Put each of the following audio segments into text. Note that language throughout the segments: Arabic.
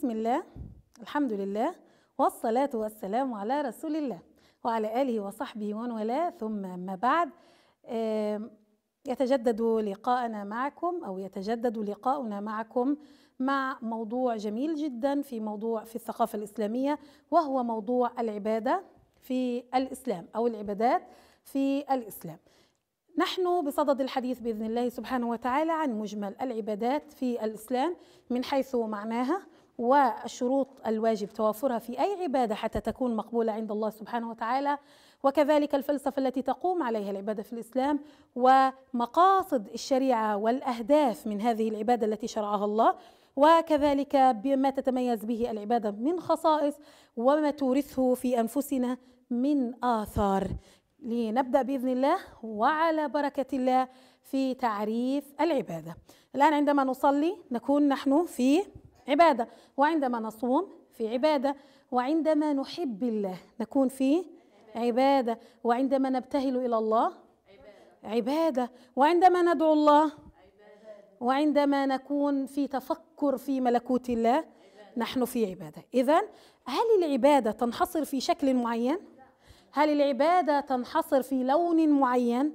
بسم الله الحمد لله والصلاة والسلام على رسول الله وعلى آله وصحبه ومن والاه ثم ما بعد يتجدد لقاءنا معكم أو يتجدد لقاؤنا معكم مع موضوع جميل جدا في موضوع في الثقافة الإسلامية وهو موضوع العبادة في الإسلام أو العبادات في الإسلام نحن بصدد الحديث باذن الله سبحانه وتعالى عن مجمل العبادات في الاسلام من حيث معناها والشروط الواجب توافرها في أي عبادة حتى تكون مقبولة عند الله سبحانه وتعالى وكذلك الفلسفة التي تقوم عليها العبادة في الإسلام ومقاصد الشريعة والأهداف من هذه العبادة التي شرعها الله وكذلك بما تتميز به العبادة من خصائص وما تورثه في أنفسنا من آثار لنبدأ بإذن الله وعلى بركة الله في تعريف العبادة الآن عندما نصلي نكون نحن في عبادة وعندما نصوم في عبادة وعندما نحب الله نكون في عبادة وعندما نبتهل إلى الله عبادة وعندما ندعو الله وعندما نكون في تفكر في ملكوت الله نحن في عبادة إذا هل العبادة تنحصر في شكل معين؟ هل العبادة تنحصر في لون معين؟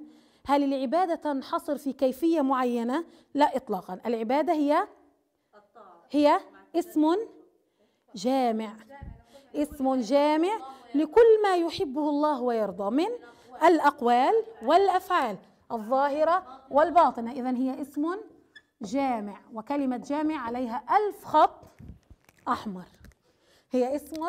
هل العبادة تنحصر في كيفية معينة؟ لا إطلاقا العبادة هي هي اسم جامع اسم جامع لكل ما يحبه الله ويرضى من الأقوال والأفعال الظاهرة والباطنة إذا هي اسم جامع وكلمة جامع عليها ألف خط أحمر هي اسم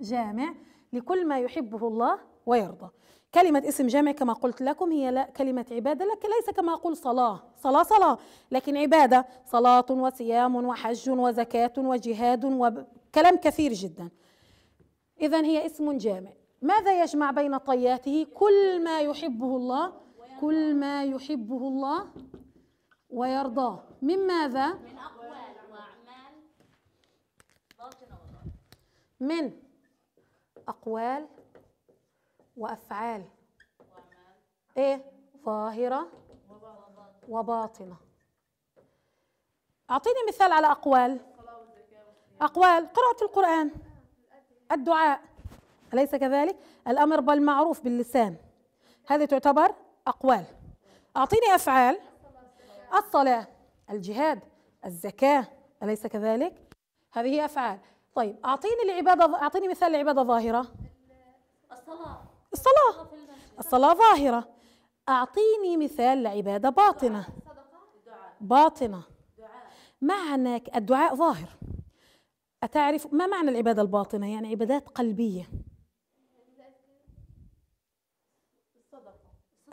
جامع لكل ما يحبه الله ويرضى كلمة اسم جامع كما قلت لكم هي لا كلمة عبادة لكن ليس كما أقول صلاة صلاة صلاة لكن عبادة صلاة وصيام وحج وزكاة وجهاد وكلام كثير جدا إذا هي اسم جامع ماذا يجمع بين طياته كل ما يحبه الله كل ما يحبه الله ويرضاه من ماذا من أقوال وأعمال من أقوال وأفعال إيه ظاهرة وباطنة أعطيني مثال على أقوال أقوال قراءة القرآن الدعاء أليس كذلك؟ الأمر بالمعروف باللسان هذه تعتبر أقوال أعطيني أفعال الصلاة الجهاد الزكاة أليس كذلك؟ هذه أفعال طيب أعطيني العبادة أعطيني مثال لعبادة ظاهرة الصلاة الصلاة الصلاة ظاهرة أعطيني مثال لعبادة باطنة باطنة معنى الدعاء ظاهر أتعرف ما معنى العبادة الباطنة يعني عبادات قلبية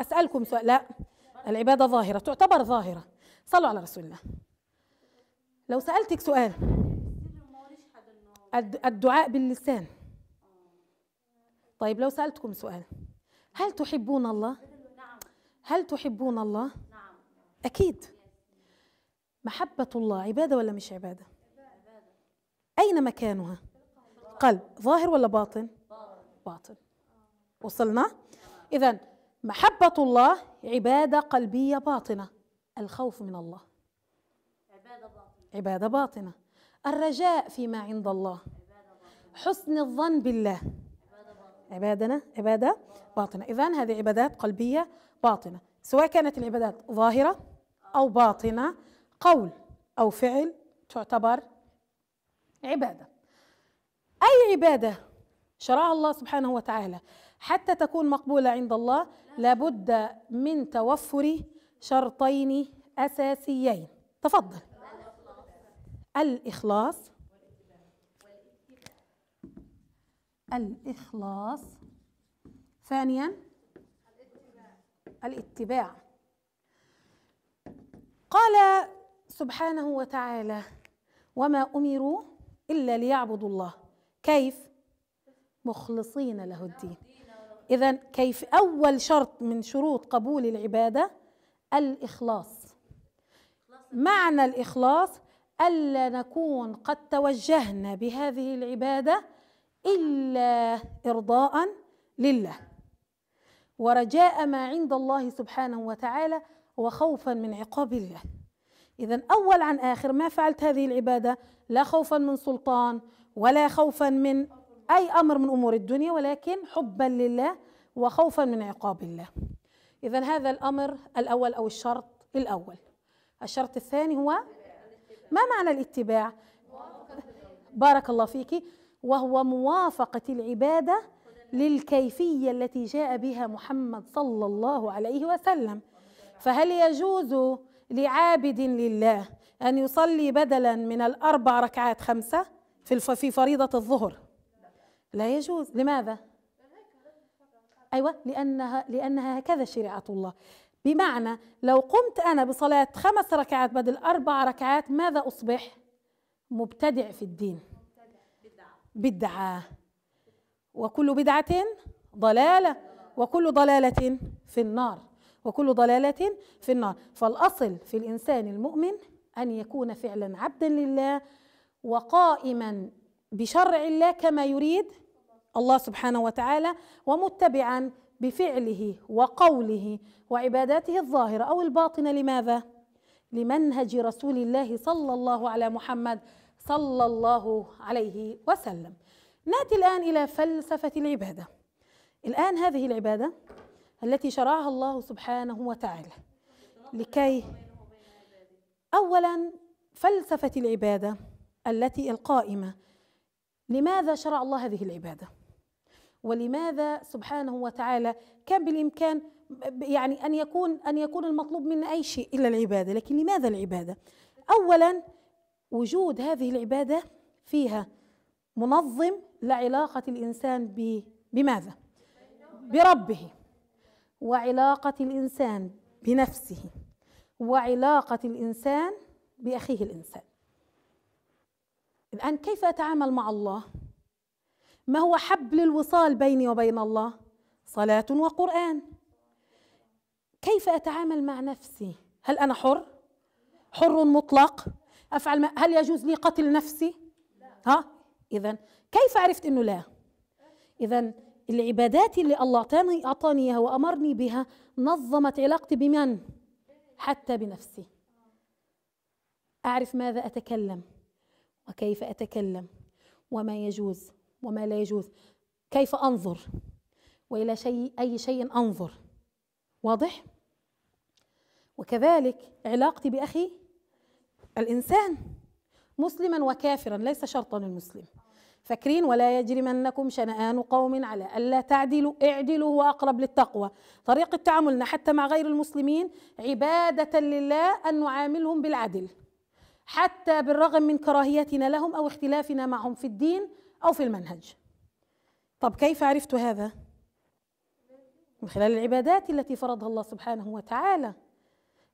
أسألكم سؤال لا العبادة ظاهرة تعتبر ظاهرة صلوا على رسول الله لو سألتك سؤال الدعاء باللسان طيب لو سألتكم سؤال هل تحبون الله؟ هل تحبون الله؟ أكيد محبة الله عبادة ولا مش عبادة؟ أين مكانها؟ قلب ظاهر ولا باطن؟ باطن وصلنا؟ إذا محبة الله عبادة قلبية باطنة الخوف من الله عبادة باطنة عبادة باطنة الرجاء فيما عند الله حسن الظن بالله عبادنا عبادة باطنة إذا هذه عبادات قلبية باطنة سواء كانت العبادات ظاهرة أو باطنة قول أو فعل تعتبر عبادة أي عبادة شرعها الله سبحانه وتعالى حتى تكون مقبولة عند الله لابد من توفر شرطين أساسيين تفضل الإخلاص الإخلاص ثانيا الاتباع قال سبحانه وتعالى وما أمروا إلا ليعبدوا الله كيف مخلصين له الدين إذا كيف أول شرط من شروط قبول العبادة الإخلاص معنى الإخلاص ألا نكون قد توجهنا بهذه العبادة إلا إرضاء لله ورجاء ما عند الله سبحانه وتعالى وخوفا من عقاب الله إذا أول عن آخر ما فعلت هذه العبادة لا خوفا من سلطان ولا خوفا من أي أمر من أمور الدنيا ولكن حبا لله وخوفا من عقاب الله إذا هذا الأمر الأول أو الشرط الأول الشرط الثاني هو ما معنى الاتباع بارك الله فيك وهو موافقة العبادة للكيفية التي جاء بها محمد صلى الله عليه وسلم فهل يجوز لعابد لله أن يصلي بدلا من الأربع ركعات خمسة في في فريضة الظهر لا يجوز لماذا؟ أيوة لأنها لأنها هكذا شريعة الله بمعنى لو قمت أنا بصلاة خمس ركعات بدل أربع ركعات ماذا أصبح؟ مبتدع في الدين بدعة وكل بدعة ضلالة وكل ضلالة في النار وكل ضلالة في النار فالأصل في الإنسان المؤمن أن يكون فعلا عبدا لله وقائما بشرع الله كما يريد الله سبحانه وتعالى ومتبعا بفعله وقوله وعباداته الظاهرة أو الباطنة لماذا؟ لمنهج رسول الله صلى الله على محمد صلى الله عليه وسلم ناتي الان الى فلسفه العباده الان هذه العباده التي شرعها الله سبحانه وتعالى لكي اولا فلسفه العباده التي القائمه لماذا شرع الله هذه العباده ولماذا سبحانه وتعالى كان بالامكان يعني ان يكون ان يكون المطلوب منا اي شيء الا العباده لكن لماذا العباده اولا وجود هذه العبادة فيها منظم لعلاقة الإنسان بماذا؟ بربه وعلاقة الإنسان بنفسه وعلاقة الإنسان بأخيه الإنسان الآن كيف أتعامل مع الله؟ ما هو حبل الوصال بيني وبين الله؟ صلاة وقرآن كيف أتعامل مع نفسي؟ هل أنا حر؟ حر مطلق؟ افعل ما هل يجوز لي قتل نفسي لا. ها اذا كيف عرفت انه لا اذا العبادات اللي الله اعطاني اعطاني اياها وامرني بها نظمت علاقتي بمن حتى بنفسي اعرف ماذا اتكلم وكيف اتكلم وما يجوز وما لا يجوز كيف انظر والى شيء اي شيء انظر واضح وكذلك علاقتي باخي الإنسان مسلما وكافرا ليس شرطا المسلم فاكرين ولا يجرمنكم شنآن قوم على ألا تعدلوا اعدلوا هو أقرب للتقوى طريقة تعاملنا حتى مع غير المسلمين عبادة لله أن نعاملهم بالعدل حتى بالرغم من كراهيتنا لهم أو اختلافنا معهم في الدين أو في المنهج طب كيف عرفت هذا؟ من خلال العبادات التي فرضها الله سبحانه وتعالى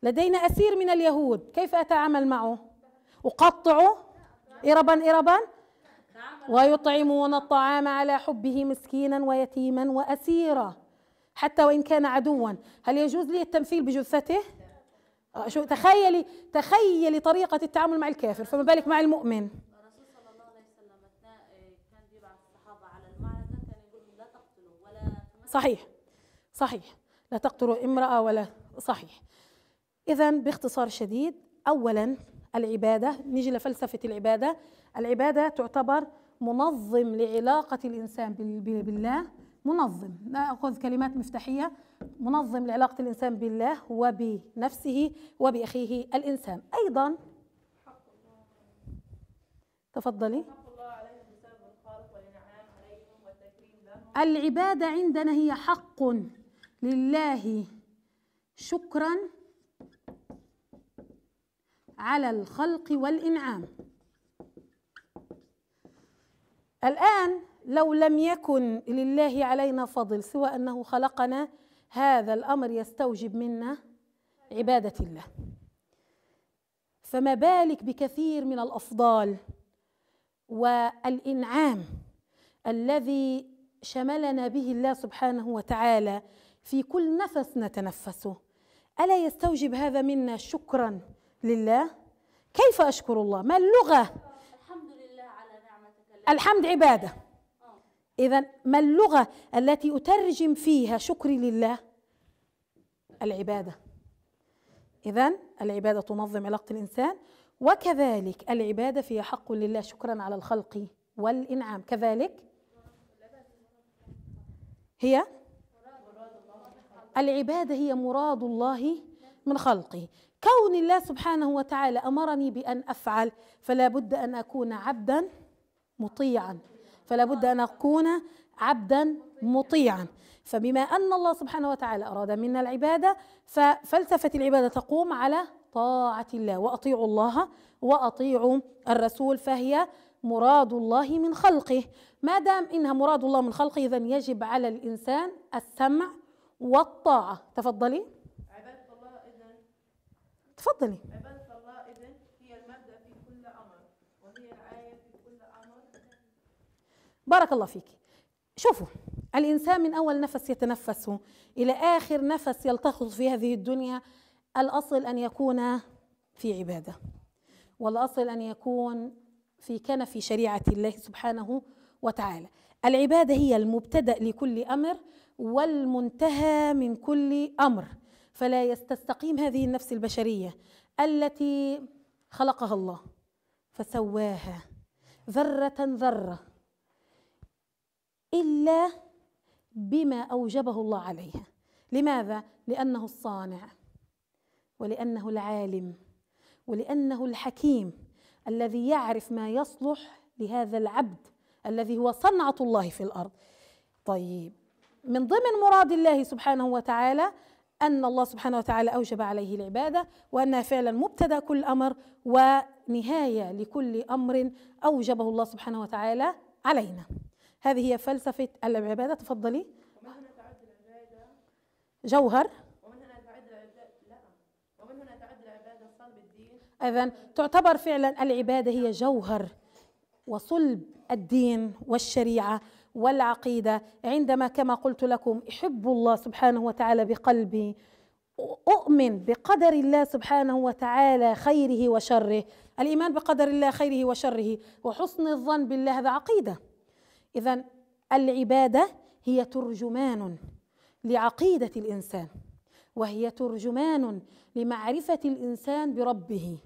لدينا أسير من اليهود كيف أتعامل معه أقطعه إربا إربا ويطعمون الطعام على حبه مسكينا ويتيما وأسيرا حتى وإن كان عدوا هل يجوز لي التمثيل بجثته شو تخيلي تخيلي طريقة التعامل مع الكافر فما بالك مع المؤمن صحيح صحيح لا تقتلوا امرأة ولا صحيح إذا باختصار شديد أولا العبادة نيجي لفلسفة العبادة العبادة تعتبر منظم لعلاقة الإنسان بالله منظم نأخذ كلمات مفتاحية منظم لعلاقة الإنسان بالله وبنفسه وبأخيه الإنسان أيضا تفضلي العبادة عندنا هي حق لله شكرا على الخلق والإنعام الآن لو لم يكن لله علينا فضل سوى أنه خلقنا هذا الأمر يستوجب منا عبادة الله فما بالك بكثير من الأفضال والإنعام الذي شملنا به الله سبحانه وتعالى في كل نفس نتنفسه ألا يستوجب هذا منا شكرا لله كيف أشكر الله ما اللغة الحمد لله على نعمتك الحمد عبادة إذا ما اللغة التي أترجم فيها شكري لله العبادة إذا العبادة تنظم علاقة الإنسان وكذلك العبادة فيها حق لله شكرا على الخلق والإنعام كذلك هي العبادة هي مراد الله من خلقه كون الله سبحانه وتعالى امرني بان افعل فلا بد ان اكون عبدا مطيعا فلا بد ان اكون عبدا مطيعا فبما ان الله سبحانه وتعالى اراد منا العباده ففلسفه العباده تقوم على طاعه الله واطيعوا الله واطيعوا الرسول فهي مراد الله من خلقه ما دام انها مراد الله من خلقه اذا يجب على الانسان السمع والطاعه تفضلي تفضلي عبادة الله إذن هي المبدأ في كل أمر وهي الآية في كل أمر بارك الله فيك شوفوا الإنسان من أول نفس يتنفسه إلى آخر نفس يلتخص في هذه الدنيا الأصل أن يكون في عبادة والأصل أن يكون في كنف شريعة الله سبحانه وتعالى العبادة هي المبتدأ لكل أمر والمنتهى من كل أمر فلا تستقيم هذه النفس البشريه التي خلقها الله فسواها ذره ذره الا بما اوجبه الله عليها لماذا لانه الصانع ولانه العالم ولانه الحكيم الذي يعرف ما يصلح لهذا العبد الذي هو صنعه الله في الارض طيب من ضمن مراد الله سبحانه وتعالى أن الله سبحانه وتعالى أوجب عليه العبادة وأنها فعلا مبتدأ كل أمر ونهاية لكل أمر أوجبه الله سبحانه وتعالى علينا هذه هي فلسفة العبادة تفضلي جوهر إذا تعتبر فعلا العبادة هي جوهر وصلب الدين والشريعة والعقيده عندما كما قلت لكم احب الله سبحانه وتعالى بقلبي اؤمن بقدر الله سبحانه وتعالى خيره وشره الايمان بقدر الله خيره وشره وحسن الظن بالله هذا عقيده اذا العباده هي ترجمان لعقيده الانسان وهي ترجمان لمعرفه الانسان بربه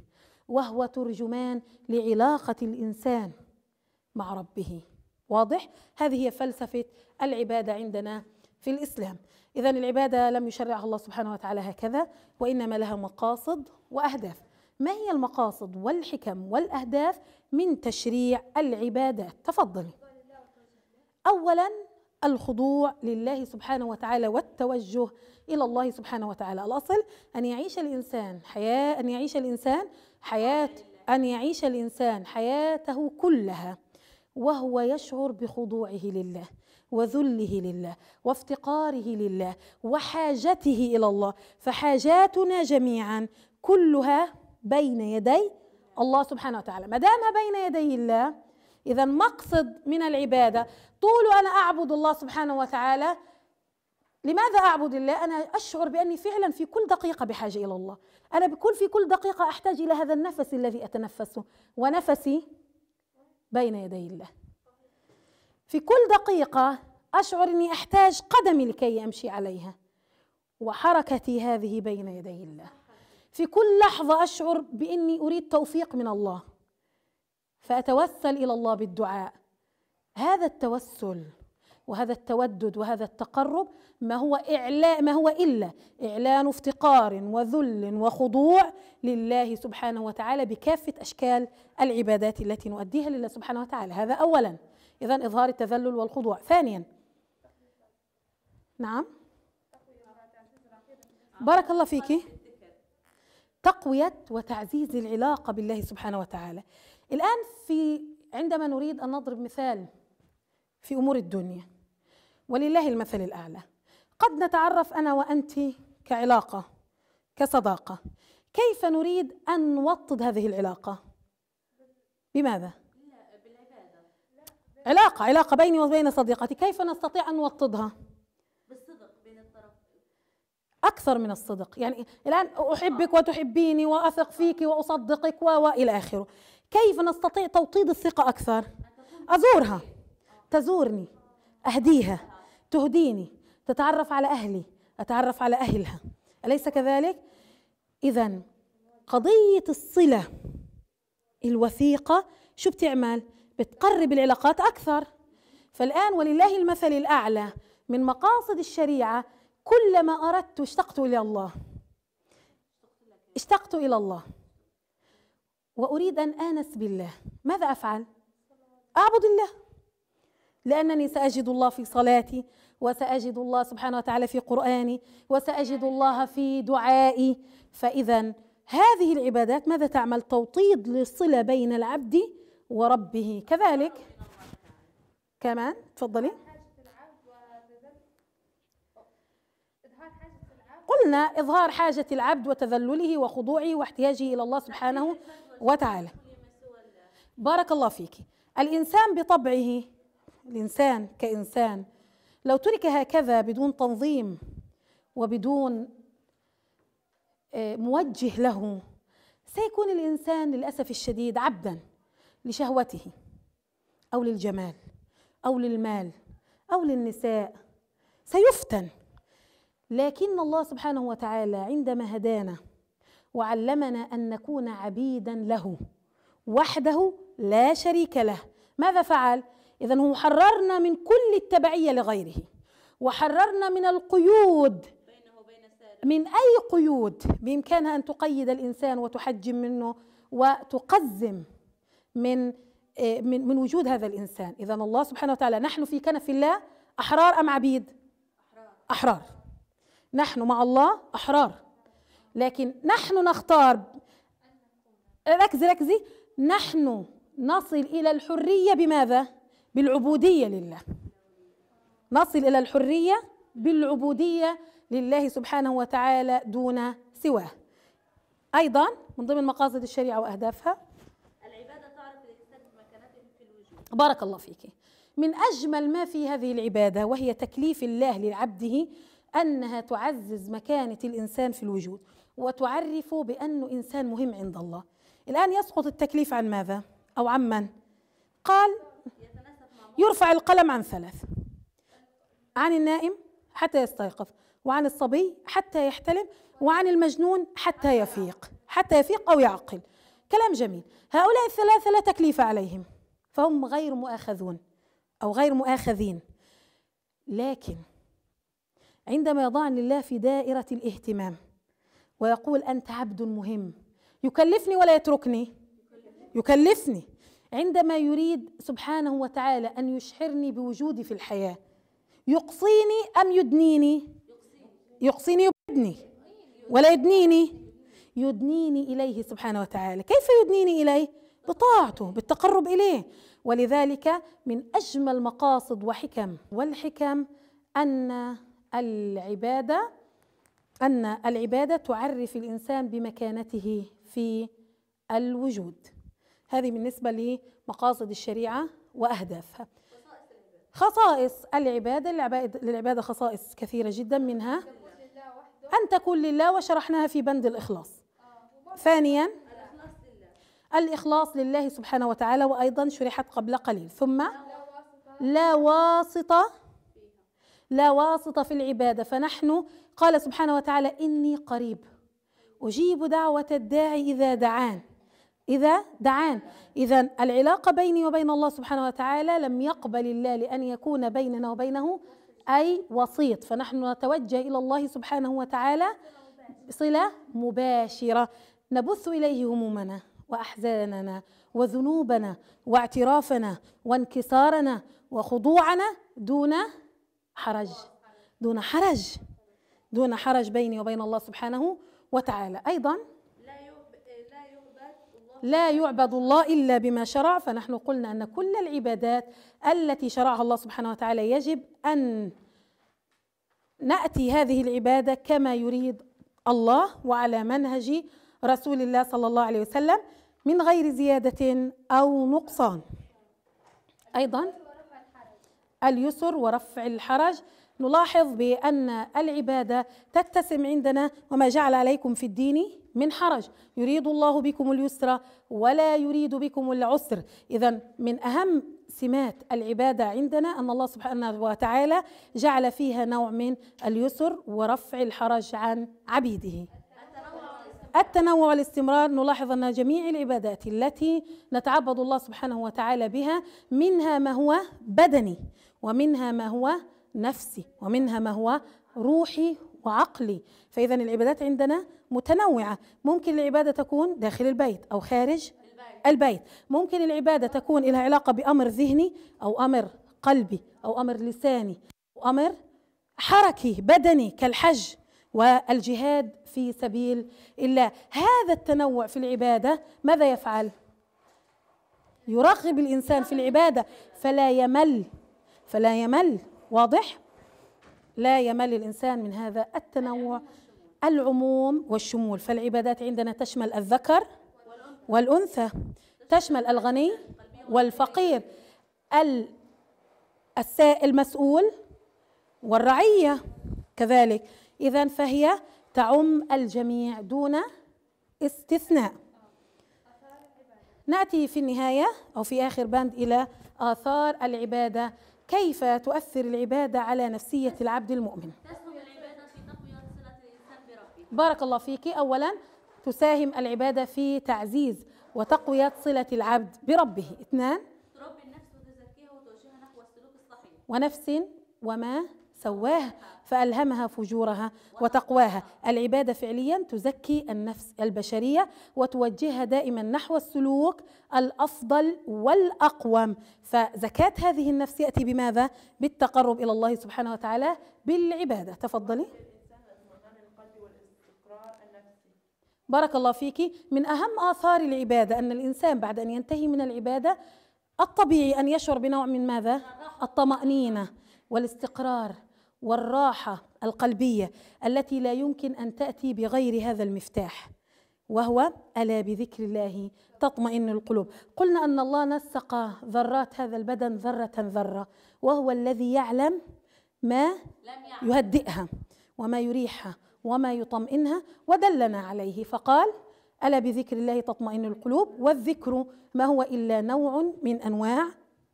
وهو ترجمان لعلاقه الانسان مع ربه واضح هذه هي فلسفه العباده عندنا في الاسلام اذا العباده لم يشرعها الله سبحانه وتعالى هكذا وانما لها مقاصد واهداف ما هي المقاصد والحكم والاهداف من تشريع العبادات تفضلي اولا الخضوع لله سبحانه وتعالى والتوجه الى الله سبحانه وتعالى الاصل ان يعيش الانسان حياه ان يعيش الانسان حياه ان يعيش الانسان حياته كلها وهو يشعر بخضوعه لله وذله لله وافتقاره لله وحاجته الى الله فحاجاتنا جميعا كلها بين يدي الله سبحانه وتعالى ما دامها بين يدي الله اذا مقصد من العباده طول انا اعبد الله سبحانه وتعالى لماذا اعبد الله انا اشعر باني فعلا في كل دقيقه بحاجه الى الله انا بكل في كل دقيقه احتاج الى هذا النفس الذي اتنفسه ونفسي بين يدي الله في كل دقيقة أشعر أني أحتاج قدمي لكي أمشي عليها وحركتي هذه بين يدي الله في كل لحظة أشعر بإني أريد توفيق من الله فأتوسل إلى الله بالدعاء هذا التوسل وهذا التودد وهذا التقرب ما هو إعلاء ما هو إلا إعلان افتقار وذل وخضوع لله سبحانه وتعالى بكافة أشكال العبادات التي نؤديها لله سبحانه وتعالى هذا أولا إذا إظهار التذلل والخضوع ثانيا نعم بارك الله فيك تقوية وتعزيز العلاقة بالله سبحانه وتعالى الآن في عندما نريد أن نضرب مثال في امور الدنيا ولله المثل الاعلى قد نتعرف انا وانت كعلاقه كصداقه كيف نريد ان نوطد هذه العلاقه بماذا علاقة علاقة بيني وبين صديقتي كيف نستطيع أن نوطدها بالصدق بين الطرفين أكثر من الصدق يعني الآن أحبك وتحبيني وأثق فيك وأصدقك وإلى آخره كيف نستطيع توطيد الثقة أكثر أزورها تزورني أهديها تهديني تتعرف على أهلي أتعرف على أهلها أليس كذلك؟ إذا قضية الصلة الوثيقة شو بتعمل؟ بتقرب العلاقات أكثر فالآن ولله المثل الأعلى من مقاصد الشريعة كلما أردت اشتقت إلى الله اشتقت إلى الله وأريد أن آنس بالله ماذا أفعل؟ أعبد الله لأنني سأجد الله في صلاتي وسأجد الله سبحانه وتعالى في قرآني وسأجد الله في دعائي فإذا هذه العبادات ماذا تعمل توطيد للصلة بين العبد وربه كذلك كمان تفضلي قلنا إظهار حاجة العبد وتذلله وخضوعه واحتياجه إلى الله سبحانه وتعالى بارك الله فيك الإنسان بطبعه الإنسان كإنسان لو ترك هكذا بدون تنظيم وبدون آه، موجه له سيكون الانسان للاسف الشديد عبدا لشهوته او للجمال او للمال او للنساء سيفتن لكن الله سبحانه وتعالى عندما هدانا وعلمنا ان نكون عبيدا له وحده لا شريك له ماذا فعل إذا هو حررنا من كل التبعية لغيره وحررنا من القيود من أي قيود بإمكانها أن تقيد الإنسان وتحجم منه وتقزم من آه، من من وجود هذا الإنسان إذا الله سبحانه وتعالى نحن في كنف الله أحرار أم عبيد أحرار نحن مع الله أحرار لكن نحن نختار ركزي ركزي نحن نصل إلى الحرية بماذا؟ بالعبودية لله نصل إلى الحرية بالعبودية لله سبحانه وتعالى دون سواه أيضا من ضمن مقاصد الشريعة وأهدافها العبادة تعرف الإنسان بمكانته في الوجود بارك الله فيك من أجمل ما في هذه العبادة وهي تكليف الله لعبده أنها تعزز مكانة الإنسان في الوجود وتعرفه بأنه إنسان مهم عند الله الآن يسقط التكليف عن ماذا؟ أو عن من؟ قال يرفع القلم عن ثلاث عن النائم حتى يستيقظ وعن الصبي حتى يحتلم وعن المجنون حتى يفيق حتى يفيق أو يعقل كلام جميل هؤلاء الثلاثة لا تكليف عليهم فهم غير مؤاخذون أو غير مؤاخذين لكن عندما يضعني الله في دائرة الاهتمام ويقول أنت عبد مهم يكلفني ولا يتركني يكلفني عندما يريد سبحانه وتعالى ان يشعرني بوجودي في الحياه يقصيني ام يدنيني يقصيني يبدني ولا يدنيني يدنيني اليه سبحانه وتعالى كيف يدنيني اليه بطاعته بالتقرب اليه ولذلك من اجمل مقاصد وحكم والحكم ان العباده ان العباده تعرف الانسان بمكانته في الوجود هذه بالنسبة لمقاصد الشريعة وأهدافها خصائص العبادة للعبادة خصائص كثيرة جدا منها أن تكون لله وشرحناها في بند الإخلاص ثانيا الإخلاص لله سبحانه وتعالى وأيضا شرحت قبل قليل ثم لا واسطة لا واسطة في العبادة فنحن قال سبحانه وتعالى إني قريب أجيب دعوة الداعي إذا دعان إذا دعان إذا العلاقة بيني وبين الله سبحانه وتعالى لم يقبل الله لأن يكون بيننا وبينه أي وسيط فنحن نتوجه إلى الله سبحانه وتعالى صلة مباشرة نبث إليه همومنا وأحزاننا وذنوبنا واعترافنا وانكسارنا وخضوعنا دون حرج دون حرج دون حرج بيني وبين الله سبحانه وتعالى أيضا لا يعبد الله الا بما شرع فنحن قلنا ان كل العبادات التي شرعها الله سبحانه وتعالى يجب ان ناتي هذه العباده كما يريد الله وعلى منهج رسول الله صلى الله عليه وسلم من غير زياده او نقصان ايضا اليسر ورفع الحرج نلاحظ بان العباده تتسم عندنا وما جعل عليكم في الدين من حرج يريد الله بكم اليسر ولا يريد بكم العسر إذا من أهم سمات العبادة عندنا أن الله سبحانه وتعالى جعل فيها نوع من اليسر ورفع الحرج عن عبيده التنوع والاستمرار نلاحظ أن جميع العبادات التي نتعبد الله سبحانه وتعالى بها منها ما هو بدني ومنها ما هو نفسي ومنها ما هو روحي وعقلي فإذا العبادات عندنا متنوعة ممكن العبادة تكون داخل البيت أو خارج البيت ممكن العبادة تكون لها علاقة بأمر ذهني أو أمر قلبي أو أمر لساني أو أمر حركي بدني كالحج والجهاد في سبيل الله هذا التنوع في العبادة ماذا يفعل؟ يرغب الإنسان في العبادة فلا يمل فلا يمل واضح؟ لا يمل الإنسان من هذا التنوع العموم والشمول فالعبادات عندنا تشمل الذكر والأنثى تشمل الغني والفقير السائل مسؤول والرعية كذلك إذا فهي تعم الجميع دون استثناء ناتي في النهايه او في اخر بند الى اثار العباده كيف تؤثر العبادة على نفسية العبد المؤمن بارك الله فيك أولا تساهم العبادة في تعزيز وتقوية صلة العبد بربه اثنان تربي النفس وتزكيها وتوجهها نحو السلوك الصحيح ونفس وما سواها فألهمها فجورها وتقواها العبادة فعليا تزكي النفس البشرية وتوجهها دائما نحو السلوك الأفضل والأقوم فزكاة هذه النفس يأتي بماذا؟ بالتقرب إلى الله سبحانه وتعالى بالعبادة تفضلي بارك الله فيك من أهم آثار العبادة أن الإنسان بعد أن ينتهي من العبادة الطبيعي أن يشعر بنوع من ماذا؟ الطمأنينة والاستقرار والراحه القلبيه التي لا يمكن ان تاتي بغير هذا المفتاح وهو الا بذكر الله تطمئن القلوب قلنا ان الله نسق ذرات هذا البدن ذره ذره وهو الذي يعلم ما يهدئها وما يريحها وما يطمئنها ودلنا عليه فقال الا بذكر الله تطمئن القلوب والذكر ما هو الا نوع من انواع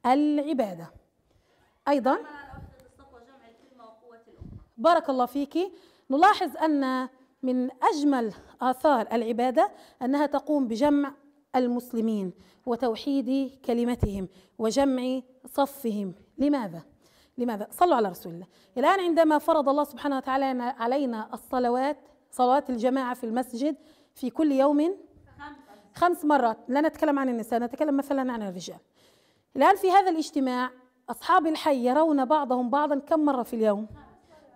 العباده ايضا بارك الله فيك نلاحظ أن من أجمل آثار العبادة أنها تقوم بجمع المسلمين وتوحيد كلمتهم وجمع صفهم لماذا؟ لماذا؟ صلوا على رسول الله الآن عندما فرض الله سبحانه وتعالى علينا الصلوات صلوات الجماعة في المسجد في كل يوم خمس مرات لا نتكلم عن النساء نتكلم مثلا عن الرجال الآن في هذا الاجتماع أصحاب الحي يرون بعضهم بعضا كم مرة في اليوم؟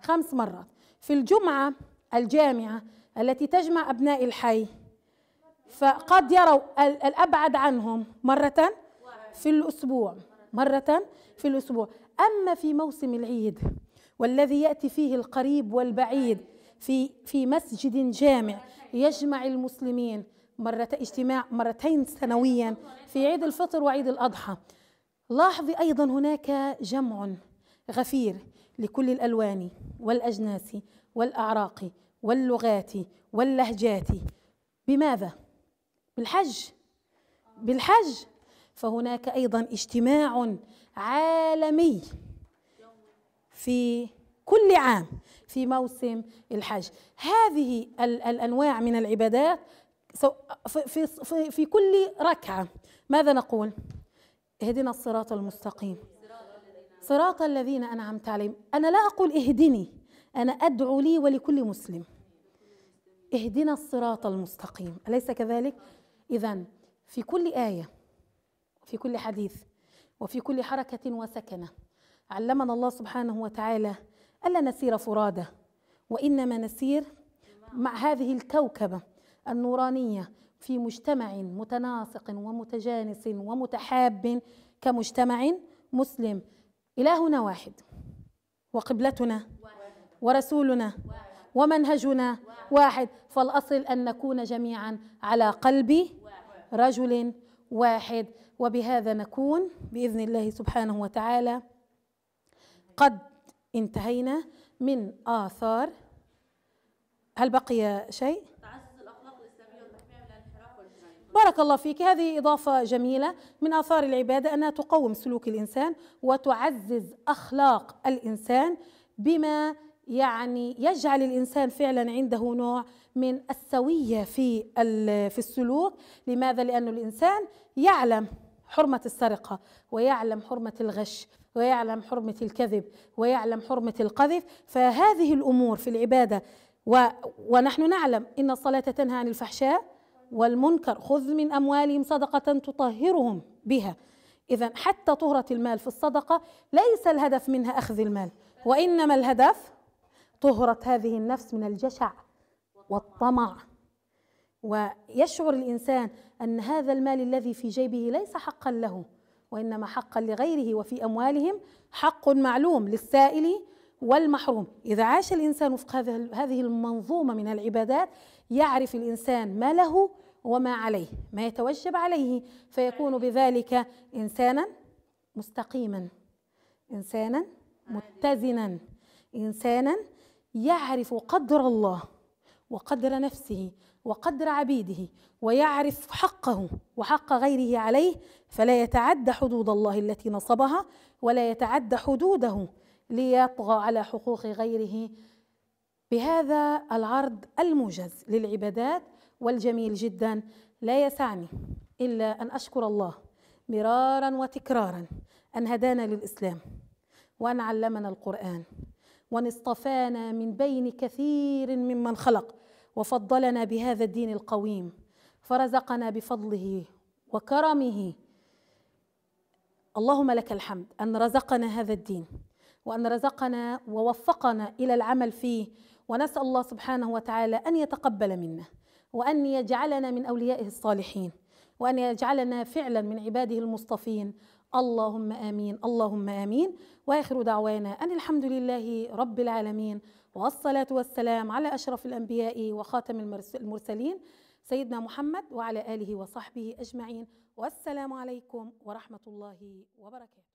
خمس مرات في الجمعة الجامعة التي تجمع أبناء الحي فقد يروا الأبعد عنهم مرة في الأسبوع مرة في الأسبوع أما في موسم العيد والذي يأتي فيه القريب والبعيد في في مسجد جامع يجمع المسلمين مرة اجتماع مرتين سنويا في عيد الفطر وعيد الأضحى لاحظي أيضا هناك جمع غفير لكل الألوان والأجناس والأعراق واللغات واللهجات بماذا؟ بالحج بالحج فهناك أيضا اجتماع عالمي في كل عام في موسم الحج هذه الأنواع من العبادات في, في, في كل ركعة ماذا نقول؟ اهدنا الصراط المستقيم صراط الذين أنعمت عليهم أنا لا أقول اهدني أنا أدعو لي ولكل مسلم اهدنا الصراط المستقيم أليس كذلك؟ إذا في كل آية في كل حديث وفي كل حركة وسكنة علمنا الله سبحانه وتعالى ألا نسير فرادى وإنما نسير مع هذه الكوكبة النورانية في مجتمع متناسق ومتجانس ومتحاب كمجتمع مسلم إلهنا واحد وقبلتنا ورسولنا ومنهجنا واحد فالأصل أن نكون جميعا على قلب رجل واحد وبهذا نكون بإذن الله سبحانه وتعالى قد انتهينا من آثار هل بقي شيء؟ بارك الله فيك هذه إضافة جميلة من آثار العبادة أنها تقوم سلوك الإنسان وتعزز أخلاق الإنسان بما يعني يجعل الإنسان فعلا عنده نوع من السوية في في السلوك لماذا؟ لأن الإنسان يعلم حرمة السرقة ويعلم حرمة الغش ويعلم حرمة الكذب ويعلم حرمة القذف فهذه الأمور في العبادة و ونحن نعلم إن الصلاة تنهى عن الفحشاء والمنكر خذ من أموالهم صدقة تطهرهم بها إذا حتى طهرة المال في الصدقة ليس الهدف منها أخذ المال وإنما الهدف طهرة هذه النفس من الجشع والطمع ويشعر الإنسان أن هذا المال الذي في جيبه ليس حقا له وإنما حقا لغيره وفي أموالهم حق معلوم للسائل والمحروم إذا عاش الإنسان وفق هذه المنظومة من العبادات يعرف الانسان ما له وما عليه ما يتوجب عليه فيكون بذلك انسانا مستقيما انسانا متزنا انسانا يعرف قدر الله وقدر نفسه وقدر عبيده ويعرف حقه وحق غيره عليه فلا يتعدى حدود الله التي نصبها ولا يتعدى حدوده ليطغى على حقوق غيره بهذا العرض الموجز للعبادات والجميل جدا لا يسعني إلا أن أشكر الله مرارا وتكرارا أن هدانا للإسلام وأن علمنا القرآن وأن اصطفانا من بين كثير ممن خلق وفضلنا بهذا الدين القويم فرزقنا بفضله وكرمه اللهم لك الحمد أن رزقنا هذا الدين وأن رزقنا ووفقنا إلى العمل فيه ونسأل الله سبحانه وتعالى أن يتقبل منا وأن يجعلنا من أوليائه الصالحين وأن يجعلنا فعلا من عباده المصطفين اللهم آمين اللهم آمين وآخر دعوانا أن الحمد لله رب العالمين والصلاة والسلام على أشرف الأنبياء وخاتم المرسلين سيدنا محمد وعلى آله وصحبه أجمعين والسلام عليكم ورحمة الله وبركاته